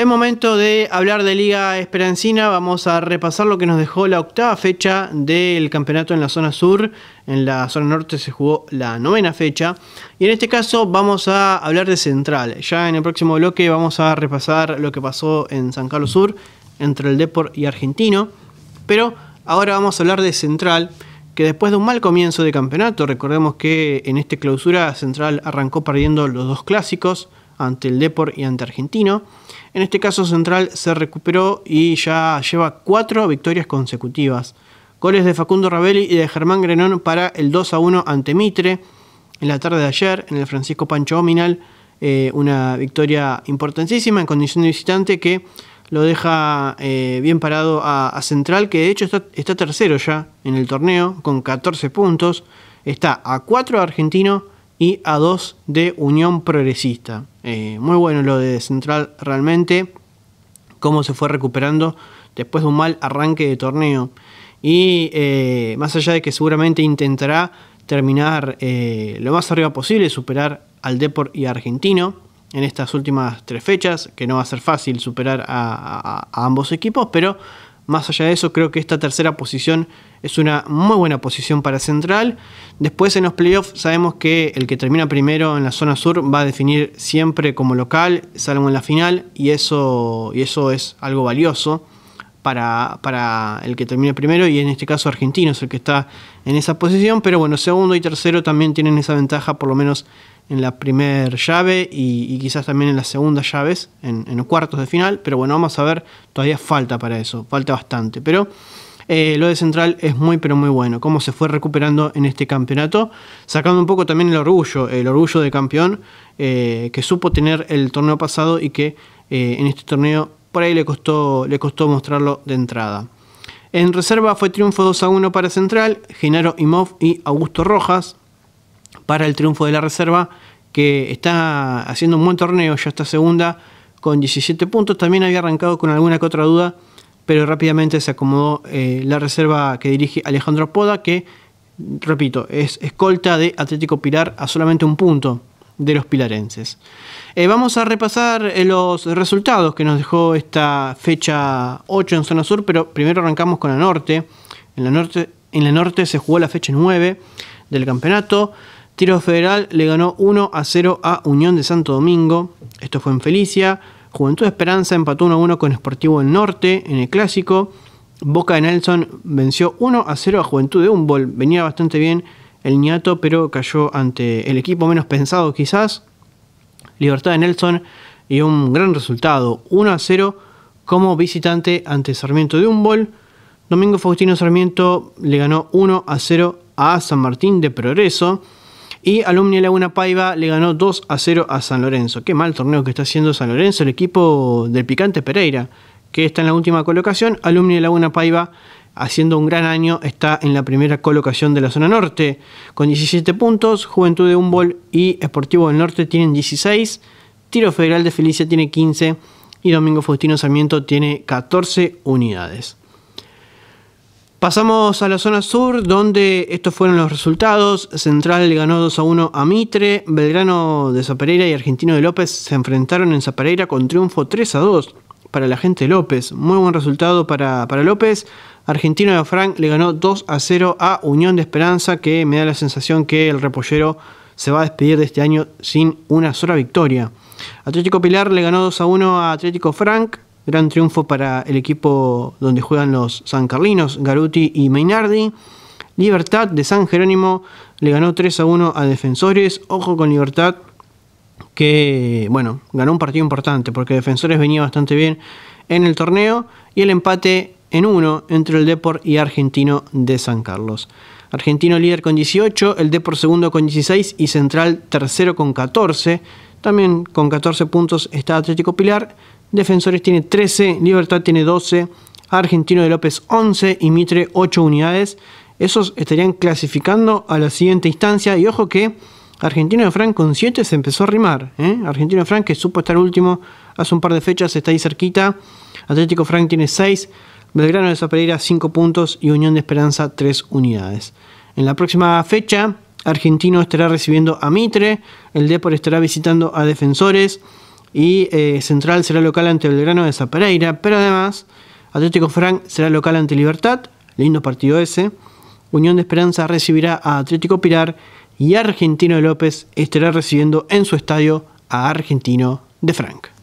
Es momento de hablar de Liga Esperancina. Vamos a repasar lo que nos dejó la octava fecha del campeonato en la zona sur. En la zona norte se jugó la novena fecha. Y en este caso vamos a hablar de Central. Ya en el próximo bloque vamos a repasar lo que pasó en San Carlos Sur entre el Deport y Argentino. Pero ahora vamos a hablar de Central que después de un mal comienzo de campeonato, recordemos que en este clausura Central arrancó perdiendo los dos clásicos, ante el Depor y ante Argentino. En este caso Central se recuperó y ya lleva cuatro victorias consecutivas. Goles de Facundo Rabelli y de Germán Grenón para el 2 a 1 ante Mitre. En la tarde de ayer, en el Francisco Pancho Ominal, eh, una victoria importantísima en condición de visitante que lo deja eh, bien parado a, Central, que de hecho está, tercero ya en el torneo, con 14 puntos. Está a 4 Argentino y a dos de Unión Progresista. Eh, muy bueno lo de Central realmente, cómo se fue recuperando después de un mal arranque de torneo. Y eh, más allá de que seguramente intentará terminar eh, lo más arriba posible, superar al Deport y a Argentino en estas últimas tres fechas, que no va a ser fácil superar a ambos equipos, pero más allá de eso, creo que esta tercera posición es una muy buena posición para Central. Después en los playoffs sabemos que el que termina primero en la zona sur va a definir siempre como local, salvo en la final, y eso, y eso es algo valioso para, para el que termine primero, y en este caso Argentino es el que está en esa posición, pero bueno, segundo y tercero también tienen esa ventaja, por lo menos en la primera llave y, quizás también en las segundas llaves, en, los cuartos de final. Pero bueno, vamos a ver, todavía falta para eso, falta bastante. Pero eh, lo de Central es muy, pero muy bueno, cómo se fue recuperando en este campeonato, sacando un poco también el orgullo, el orgullo de campeón eh, que supo tener el torneo pasado y que eh, en este torneo por ahí le costó, le costó mostrarlo de entrada. En reserva fue triunfo 2 a 1 para Central, Genaro Imov y Augusto Rojas para el triunfo de la reserva, que está haciendo un buen torneo, ya está segunda con 17 puntos, también había arrancado con alguna que otra duda, pero rápidamente se acomodó eh, la reserva que dirige Alejandro Poda, que, repito, es escolta de Atlético Pilar a solamente un punto de los pilarenses. Eh, vamos a repasar eh, los resultados que nos dejó esta fecha 8 en zona sur, pero primero arrancamos con la norte. En la norte, en la norte se jugó la fecha 9 del campeonato. Tiro Federal le ganó 1 a 0 a Unión de Santo Domingo. Esto fue en Felicia. Juventud Esperanza empató 1 a 1 con Sportivo del Norte en el Clásico. Boca de Nelson venció 1 a 0 a Juventud de Humboldt. Venía bastante bien el Niato, pero cayó ante el equipo menos pensado quizás. Libertad de Nelson y un gran resultado, 1 a 0 como visitante ante Sarmiento de Humboldt. Domingo Faustino Sarmiento le ganó 1 a 0 a San Martín de Progreso. Y Alumni Laguna Paiva le ganó 2 a 0 a San Lorenzo. Qué mal torneo que está haciendo San Lorenzo, el equipo del Picante Pereira, que está en la última colocación. Alumni Laguna Paiva haciendo un gran año, está en la primera colocación de la zona norte, con 17 puntos, Juventud de Humboldt y Esportivo del Norte tienen 16, Tiro Federal de Felicia tiene 15 y Domingo Faustino Sarmiento tiene 14 unidades. Pasamos a la zona sur, donde estos fueron los resultados. Central le ganó 2 a 1 a Mitre, Belgrano de Zapereira y Argentino de López se enfrentaron en Zapereira con triunfo 3 a 2 para la gente López. Muy buen resultado para, para López. Argentino de Frank le ganó 2 a 0 a Unión de Esperanza, que me da la sensación que el repollero se va a despedir de este año sin una sola victoria. Atlético Pilar le ganó 2 a 1 a Atlético Frank. Gran triunfo para el equipo donde juegan los San Carlinos, Garuti y Mainardi. Libertad de San Jerónimo le ganó 3 a 1 a Defensores. Ojo con Libertad, que bueno, ganó un partido importante porque Defensores venía bastante bien en el torneo. Y el empate en 1 entre el Depor y Argentino de San Carlos. Argentino líder con 18, el Depor segundo con 16 y Central tercero con 14. También con 14 puntos está Atlético Pilar, Defensores tiene 13, Libertad tiene 12, Argentino de López 11 y Mitre 8 unidades. Esos estarían clasificando a la siguiente instancia. Y ojo que Argentino de Frank con 7 se empezó a rimar. ¿eh? Argentino de Frank que supo estar último hace un par de fechas, está ahí cerquita. Atlético Frank tiene 6, Belgrano de Zapereira 5 puntos y Unión de Esperanza 3 unidades. En la próxima fecha, Argentino estará recibiendo a Mitre, el Depor estará visitando a Defensores y eh, Central será local ante Belgrano de Zapereira, pero además Atlético Frank será local ante Libertad, lindo partido ese. Unión de Esperanza recibirá a Atlético Pilar y Argentino de López estará recibiendo en su estadio a Argentino de Frank.